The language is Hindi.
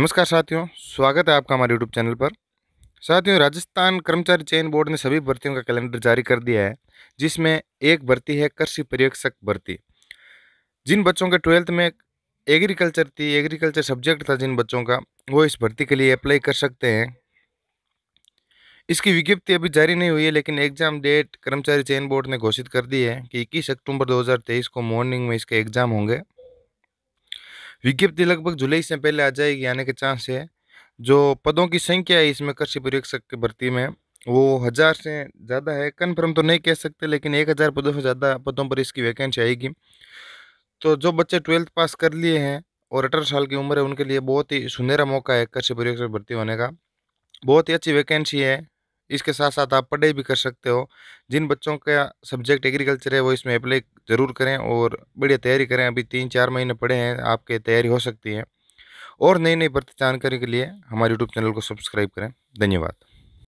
नमस्कार साथियों स्वागत है आपका हमारे यूट्यूब चैनल पर साथियों राजस्थान कर्मचारी चयन बोर्ड ने सभी भर्तियों का कैलेंडर जारी कर दिया है जिसमें एक भर्ती है कृषि पर्यवेक्षक भर्ती जिन बच्चों के ट्वेल्थ में एग्रीकल्चर थी एग्रीकल्चर सब्जेक्ट था जिन बच्चों का वो इस भर्ती के लिए अप्लाई कर सकते हैं इसकी विज्ञप्ति अभी जारी नहीं हुई है लेकिन एग्जाम डेट कर्मचारी चयन बोर्ड ने घोषित कर दी है कि इक्कीस अक्टूबर दो को मॉर्निंग में इसके एग्जाम होंगे विज्ञप्ति लगभग जुलाई से पहले आ जाएगी आने के चांस है जो पदों की संख्या है इसमें कृषि परीक्षक की भर्ती में वो हज़ार से ज़्यादा है कन्फर्म तो नहीं कह सकते लेकिन एक हज़ार पदों से ज़्यादा पदों पर इसकी वैकेंसी आएगी तो जो बच्चे ट्वेल्थ पास कर लिए हैं और अठारह साल की उम्र है उनके लिए बहुत ही सुनहरा मौका है कृषि परीक्षक भर्ती होने का बहुत ही अच्छी वैकेंसी है इसके साथ साथ आप पढ़ाई भी कर सकते हो जिन बच्चों का सब्जेक्ट एग्रीकल्चर है वो इसमें अप्लाई ज़रूर करें और बढ़िया तैयारी करें अभी तीन चार महीने पढ़े हैं आपके तैयारी हो सकती है और नई नई भर्ती जानकारी के लिए हमारे यूट्यूब चैनल को सब्सक्राइब करें धन्यवाद